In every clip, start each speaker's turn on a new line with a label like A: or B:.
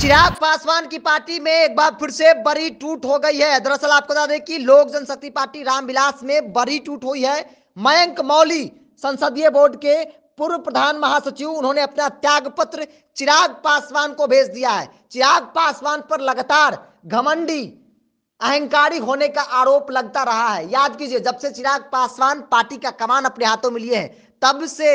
A: चिराग पासवान की पार्टी में एक बार फिर से बड़ी टूट हो गई है दरअसल आपको बता दें कि लोक जनशक्ति पार्टी रामविलास में बड़ी टूट हुई है मयंक मौली संसदीय बोर्ड के पूर्व प्रधान महासचिव उन्होंने अपना त्याग पत्र चिराग पासवान को भेज दिया है चिराग पासवान पर लगातार घमंडी अहंकारी होने का आरोप लगता रहा है याद कीजिए जब से चिराग पासवान पार्टी का कमान अपने हाथों में लिए हैं तब से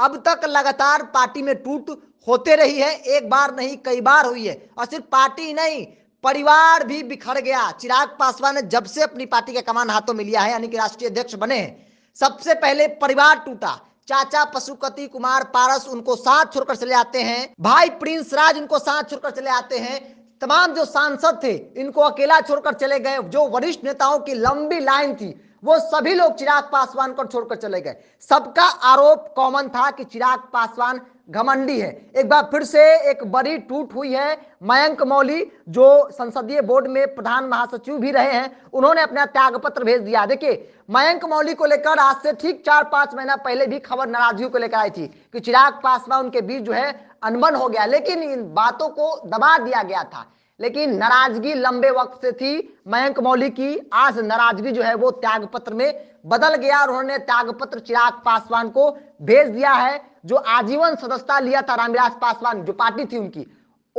A: अब तक लगातार पार्टी में टूट होते रही है एक बार नहीं कई बार हुई है और सिर्फ पार्टी नहीं परिवार भी बिखर गया चिराग पासवान ने जब से अपनी पार्टी का कमान हाथों में लिया है यानी कि राष्ट्रीय अध्यक्ष बने हैं सबसे पहले परिवार टूटा चाचा पशुपति कुमार पारस उनको साथ छोड़कर चले आते हैं भाई प्रिंस राज उनको साथ छोड़कर चले आते हैं तमाम जो सांसद थे इनको अकेला छोड़कर चले गए जो वरिष्ठ नेताओं की लंबी लाइन थी वो सभी लोग चिराग पासवान को छोड़कर चले गए सबका आरोप कॉमन था कि चिराग पासवान घमंडी है एक बार फिर से एक बड़ी टूट हुई है मयंक मौली जो संसदीय बोर्ड में प्रधान महासचिव भी रहे हैं उन्होंने अपना त्यागपत्र भेज दिया देखिए मयंक मौली को लेकर आज से ठीक चार पांच महीना पहले भी खबर नाराजगी को लेकर आई थी कि चिराग पासवान उनके बीच जो है अनबन हो गया लेकिन इन बातों को दबा दिया गया था लेकिन नाराजगी लंबे वक्त से थी मयंक मौली की आज नाराजगी जो है वो त्याग पत्र में बदल गया और उन्होंने त्याग पत्र चिराग पासवान को भेज दिया है जो आजीवन सदस्यता लिया था रामविलास पासवान जो पार्टी थी उनकी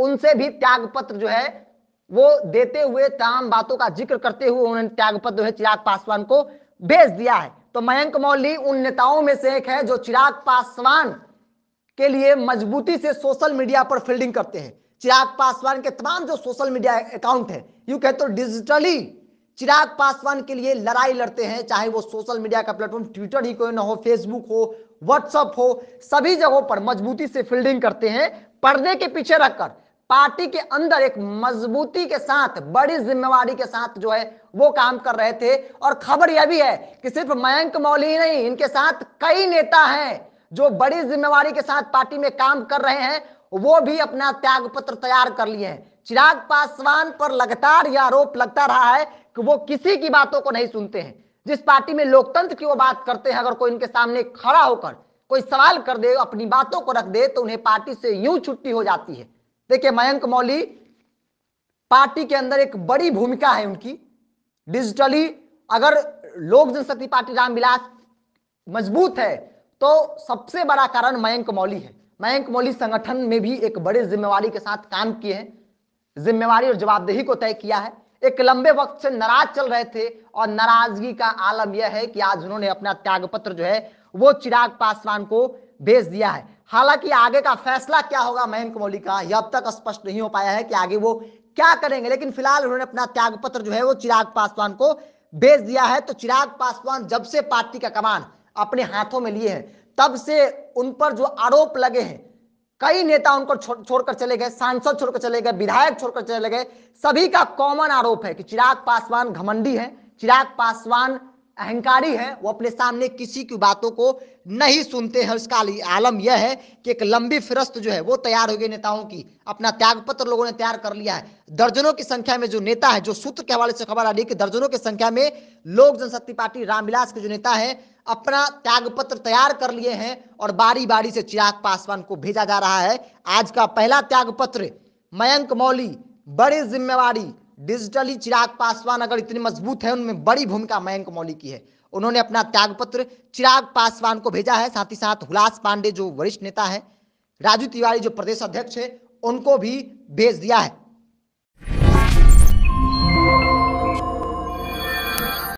A: उनसे भी त्याग पत्र जो है वो देते हुए तमाम बातों का जिक्र करते हुए उन्होंने त्याग पत्र जो है चिराग पासवान को भेज दिया है तो मयंक मौली उन नेताओं में से एक है जो चिराग पासवान के लिए मजबूती से सोशल मीडिया पर फील्डिंग करते हैं चिराग पासवान के तमाम जो सोशल मीडिया अकाउंट है यू कहते तो डिजिटली चिराग पासवान के लिए लड़ाई लड़ते हैं चाहे वो सोशल मीडिया का प्लेटफॉर्म ट्विटर ही कोई ना हो फेसबुक हो व्हाट्सअप हो सभी जगहों पर मजबूती से फील्डिंग करते हैं पर्दे के पीछे रखकर पार्टी के अंदर एक मजबूती के साथ बड़ी जिम्मेवारी के साथ जो है वो काम कर रहे थे और खबर यह भी है कि सिर्फ मयंक मौली ही नहीं इनके साथ कई नेता हैं जो बड़ी जिम्मेवारी के साथ पार्टी में काम कर रहे हैं वो भी अपना त्याग पत्र तैयार कर लिए हैं चिराग पासवान पर लगातार यह आरोप लगता रहा है कि वो किसी की बातों को नहीं सुनते हैं जिस पार्टी में लोकतंत्र की वो बात करते हैं अगर कोई इनके सामने खड़ा होकर कोई सवाल कर दे अपनी बातों को रख दे तो उन्हें पार्टी से यूं छुट्टी हो जाती है देखिये मयंक मौली पार्टी के अंदर एक बड़ी भूमिका है उनकी डिजिटली अगर लोक जनशक्ति पार्टी रामविलास मजबूत है तो सबसे बड़ा कारण मयंक मौली है मयंक मौली संगठन में भी एक बड़े जिम्मेवारी के साथ काम किए हैं जिम्मेवारी और जवाबदेही को तय किया है एक लंबे वक्त से नाराज चल रहे थे और नाराजगी का आलम यह है कि आज उन्होंने अपना त्यागपत्र जो है वो चिराग पासवान को भेज दिया है हालांकि आगे का फैसला क्या होगा मयंक मौली का यह अब तक स्पष्ट नहीं हो पाया है कि आगे वो क्या करेंगे लेकिन फिलहाल उन्होंने अपना त्यागपत्र जो है वो चिराग पासवान को भेज दिया है तो चिराग पासवान जब से पार्टी का कमान अपने हाथों में लिए है तब से उन पर जो आरोप लगे हैं कई नेता उनको छोड़कर चले गए सांसद छोड़कर चले गए विधायक छोड़कर चले गए सभी का कॉमन आरोप है कि चिराग पासवान घमंडी है चिराग पासवान अहंकारी हैं वो अपने सामने किसी की बातों को नहीं सुनते हैं उसका आलम यह है कि एक लंबी फिरस्त जो है वो तैयार हो गई नेताओं की अपना त्याग पत्र लोगों ने तैयार कर लिया है दर्जनों की संख्या में जो नेता है जो सूत्र के हवाले से खबर आ रही है कि दर्जनों की संख्या में लोक जनशक्ति पार्टी रामविलास के जो नेता है अपना त्यागपत्र तैयार कर लिए हैं और बारी बारी से चिराग पासवान को भेजा जा रहा है आज का पहला त्यागपत्र मयंक मौली बड़ी जिम्मेवारी डिजिटली चिराग पासवान अगर इतने मजबूत है उनमें बड़ी भूमिका मयंक मौली की है उन्होंने अपना त्यागपत्र चिराग पासवान को भेजा है साथ ही साथ हुलास पांडे जो वरिष्ठ नेता है राजू तिवारी जो प्रदेश अध्यक्ष है उनको भी भेज दिया है